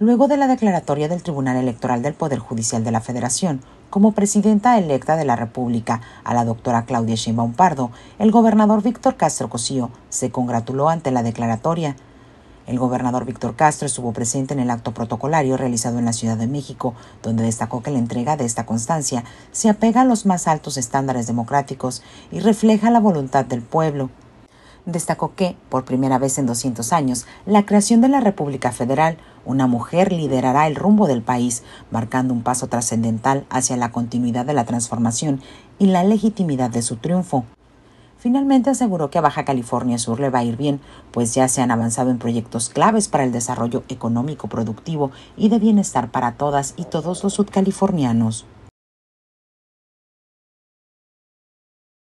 Luego de la declaratoria del Tribunal Electoral del Poder Judicial de la Federación como presidenta electa de la República a la doctora Claudia Sheinbaum Pardo, el gobernador Víctor Castro Cosío se congratuló ante la declaratoria. El gobernador Víctor Castro estuvo presente en el acto protocolario realizado en la Ciudad de México, donde destacó que la entrega de esta constancia se apega a los más altos estándares democráticos y refleja la voluntad del pueblo destacó que, por primera vez en 200 años, la creación de la República Federal, una mujer liderará el rumbo del país, marcando un paso trascendental hacia la continuidad de la transformación y la legitimidad de su triunfo. Finalmente aseguró que a Baja California Sur le va a ir bien, pues ya se han avanzado en proyectos claves para el desarrollo económico, productivo y de bienestar para todas y todos los sudcalifornianos.